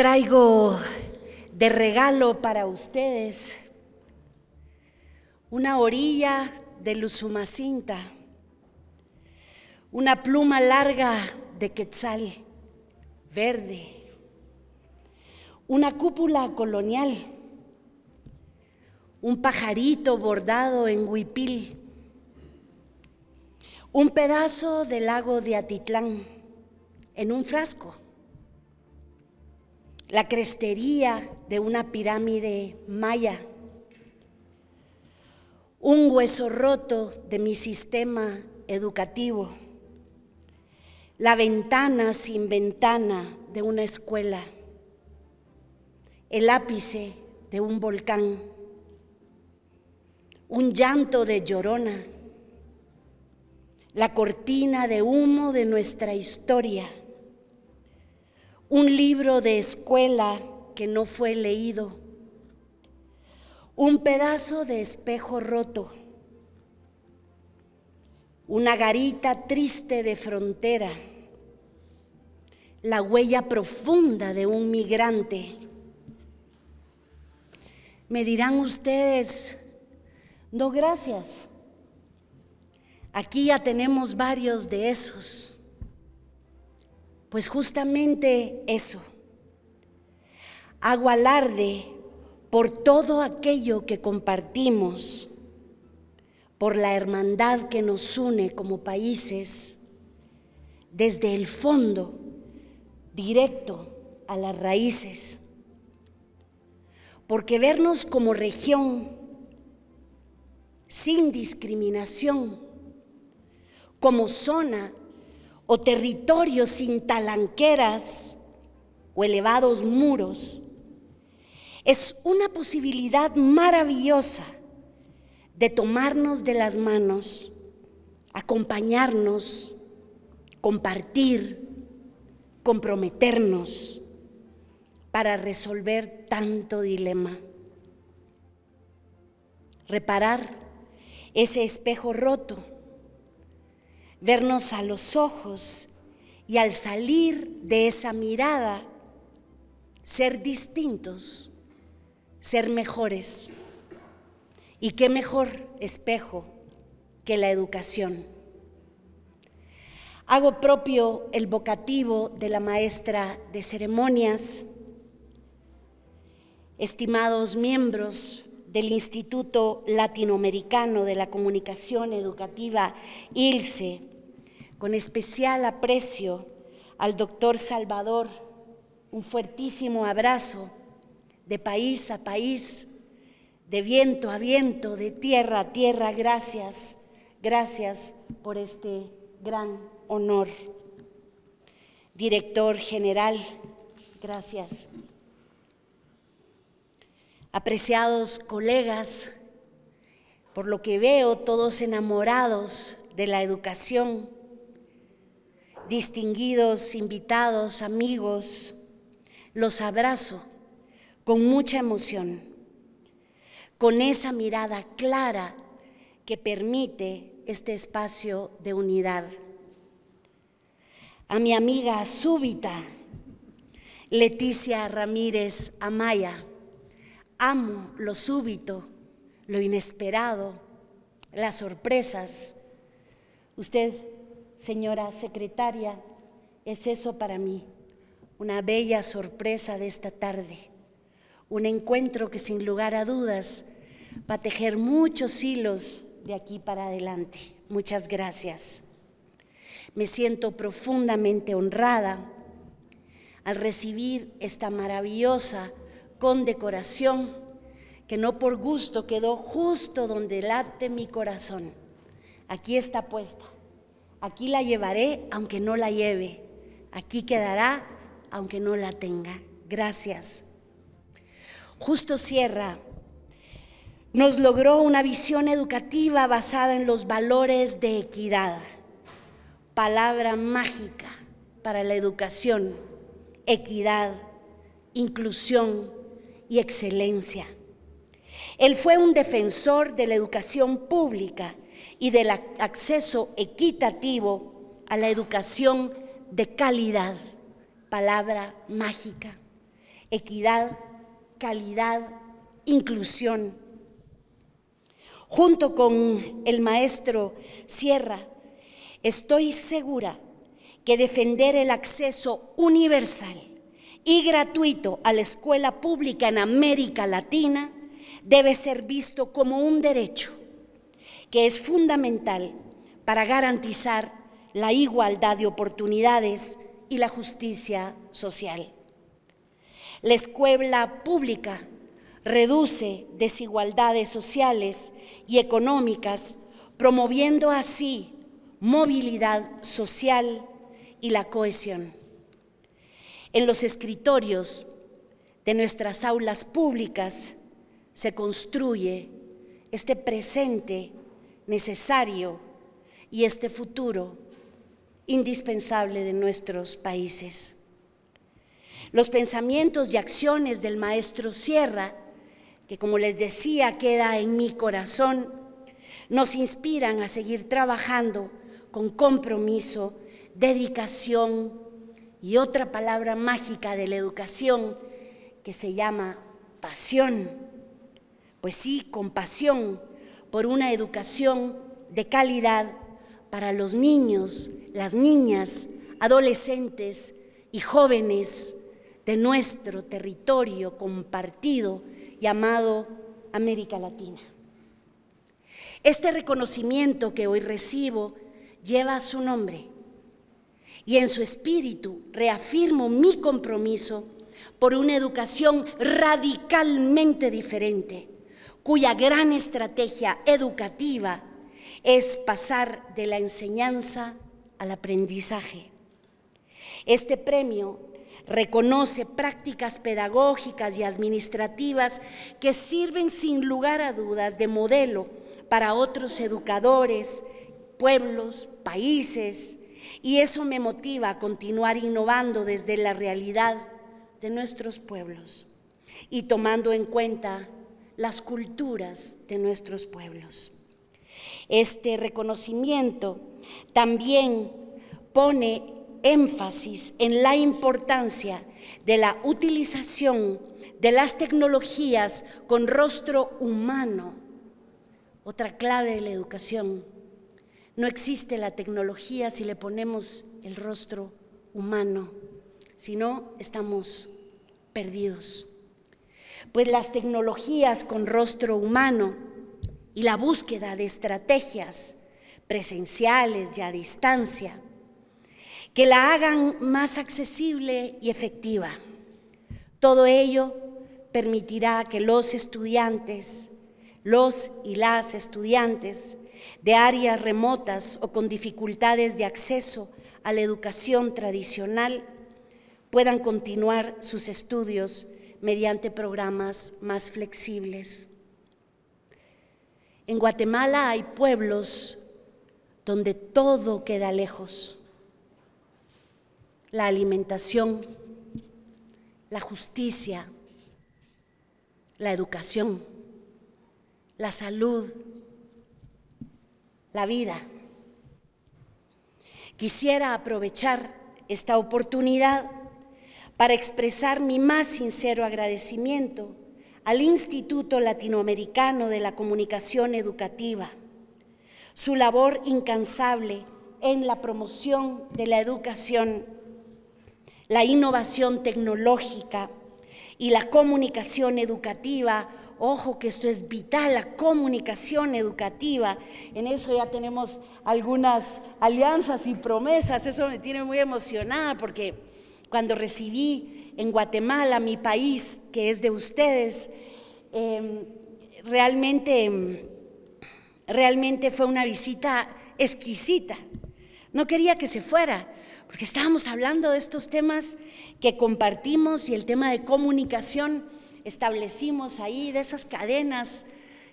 traigo de regalo para ustedes una orilla de Luzumacinta, una pluma larga de quetzal verde, una cúpula colonial, un pajarito bordado en huipil, un pedazo del lago de Atitlán en un frasco la crestería de una pirámide maya, un hueso roto de mi sistema educativo, la ventana sin ventana de una escuela, el ápice de un volcán, un llanto de llorona, la cortina de humo de nuestra historia un libro de escuela que no fue leído, un pedazo de espejo roto, una garita triste de frontera, la huella profunda de un migrante. Me dirán ustedes, no gracias, aquí ya tenemos varios de esos. Pues justamente eso. Hago alarde por todo aquello que compartimos, por la hermandad que nos une como países, desde el fondo, directo a las raíces. Porque vernos como región, sin discriminación, como zona o territorios sin talanqueras o elevados muros, es una posibilidad maravillosa de tomarnos de las manos, acompañarnos, compartir, comprometernos para resolver tanto dilema. Reparar ese espejo roto vernos a los ojos y al salir de esa mirada, ser distintos, ser mejores. ¿Y qué mejor espejo que la educación? Hago propio el vocativo de la maestra de ceremonias. Estimados miembros del Instituto Latinoamericano de la Comunicación Educativa, ILCE, con especial aprecio al doctor Salvador, un fuertísimo abrazo de país a país, de viento a viento, de tierra a tierra. Gracias, gracias por este gran honor. Director general, gracias apreciados colegas, por lo que veo todos enamorados de la educación, distinguidos, invitados, amigos, los abrazo con mucha emoción, con esa mirada clara que permite este espacio de unidad. A mi amiga súbita, Leticia Ramírez Amaya, Amo lo súbito, lo inesperado, las sorpresas. Usted, señora secretaria, es eso para mí, una bella sorpresa de esta tarde, un encuentro que sin lugar a dudas va a tejer muchos hilos de aquí para adelante. Muchas gracias. Me siento profundamente honrada al recibir esta maravillosa con decoración, que no por gusto quedó justo donde late mi corazón. Aquí está puesta, aquí la llevaré aunque no la lleve, aquí quedará aunque no la tenga. Gracias. Justo Sierra nos logró una visión educativa basada en los valores de equidad, palabra mágica para la educación, equidad, inclusión, y excelencia. Él fue un defensor de la educación pública y del acceso equitativo a la educación de calidad, palabra mágica, equidad, calidad, inclusión. Junto con el maestro Sierra, estoy segura que defender el acceso universal y gratuito a la escuela pública en América Latina debe ser visto como un derecho que es fundamental para garantizar la igualdad de oportunidades y la justicia social. La escuela pública reduce desigualdades sociales y económicas, promoviendo así movilidad social y la cohesión. En los escritorios de nuestras aulas públicas se construye este presente necesario y este futuro indispensable de nuestros países. Los pensamientos y acciones del maestro Sierra, que como les decía queda en mi corazón, nos inspiran a seguir trabajando con compromiso, dedicación, y otra palabra mágica de la educación que se llama pasión. Pues sí, compasión por una educación de calidad para los niños, las niñas, adolescentes y jóvenes de nuestro territorio compartido llamado América Latina. Este reconocimiento que hoy recibo lleva su nombre y en su espíritu reafirmo mi compromiso por una educación radicalmente diferente, cuya gran estrategia educativa es pasar de la enseñanza al aprendizaje. Este premio reconoce prácticas pedagógicas y administrativas que sirven sin lugar a dudas de modelo para otros educadores, pueblos, países, y eso me motiva a continuar innovando desde la realidad de nuestros pueblos y tomando en cuenta las culturas de nuestros pueblos. Este reconocimiento también pone énfasis en la importancia de la utilización de las tecnologías con rostro humano, otra clave de la educación no existe la tecnología si le ponemos el rostro humano, si no estamos perdidos. Pues las tecnologías con rostro humano y la búsqueda de estrategias presenciales y a distancia que la hagan más accesible y efectiva. Todo ello permitirá que los estudiantes, los y las estudiantes, de áreas remotas o con dificultades de acceso a la educación tradicional puedan continuar sus estudios mediante programas más flexibles. En Guatemala hay pueblos donde todo queda lejos. La alimentación, la justicia, la educación, la salud, la vida. Quisiera aprovechar esta oportunidad para expresar mi más sincero agradecimiento al Instituto Latinoamericano de la Comunicación Educativa, su labor incansable en la promoción de la educación, la innovación tecnológica y la comunicación educativa Ojo que esto es vital, la comunicación educativa. En eso ya tenemos algunas alianzas y promesas. Eso me tiene muy emocionada porque cuando recibí en Guatemala, mi país, que es de ustedes, em, realmente, em, realmente fue una visita exquisita. No quería que se fuera, porque estábamos hablando de estos temas que compartimos y el tema de comunicación establecimos ahí de esas cadenas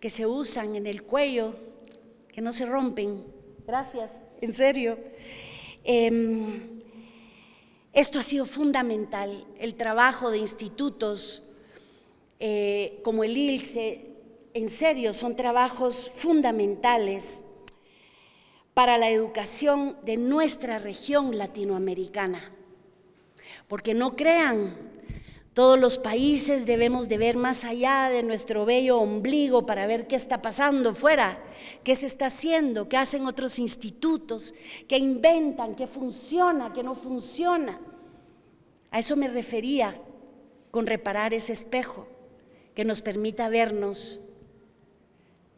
que se usan en el cuello, que no se rompen. Gracias, en serio. Em, esto ha sido fundamental, el trabajo de institutos eh, como el ILSE, en serio, son trabajos fundamentales para la educación de nuestra región latinoamericana. Porque no crean todos los países debemos de ver más allá de nuestro bello ombligo para ver qué está pasando fuera, qué se está haciendo, qué hacen otros institutos, qué inventan, qué funciona, qué no funciona. A eso me refería con reparar ese espejo que nos permita vernos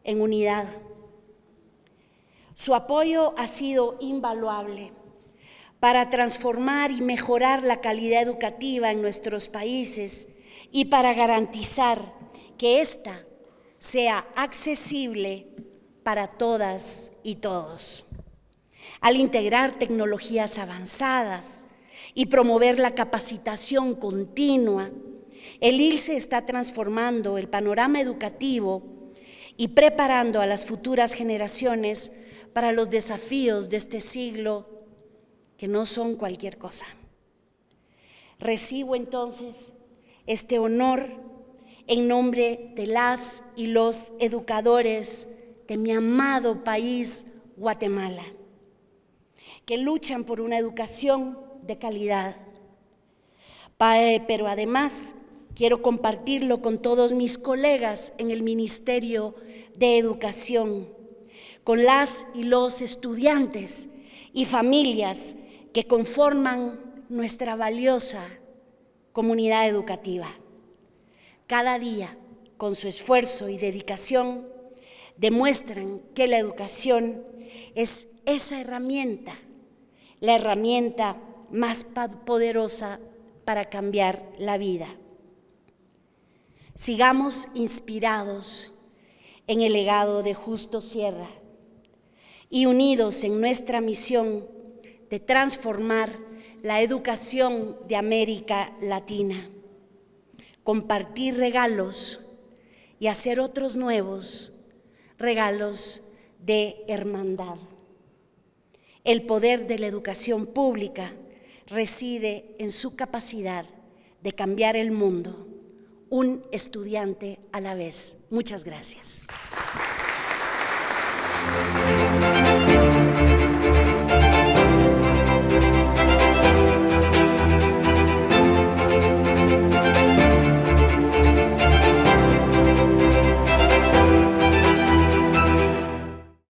en unidad. Su apoyo ha sido invaluable para transformar y mejorar la calidad educativa en nuestros países y para garantizar que ésta sea accesible para todas y todos. Al integrar tecnologías avanzadas y promover la capacitación continua, el ILSE está transformando el panorama educativo y preparando a las futuras generaciones para los desafíos de este siglo que no son cualquier cosa. Recibo entonces este honor en nombre de las y los educadores de mi amado país, Guatemala, que luchan por una educación de calidad. Pero además quiero compartirlo con todos mis colegas en el Ministerio de Educación, con las y los estudiantes y familias que conforman nuestra valiosa comunidad educativa. Cada día, con su esfuerzo y dedicación, demuestran que la educación es esa herramienta, la herramienta más poderosa para cambiar la vida. Sigamos inspirados en el legado de Justo Sierra y unidos en nuestra misión de transformar la educación de América Latina, compartir regalos y hacer otros nuevos regalos de hermandad. El poder de la educación pública reside en su capacidad de cambiar el mundo, un estudiante a la vez. Muchas gracias.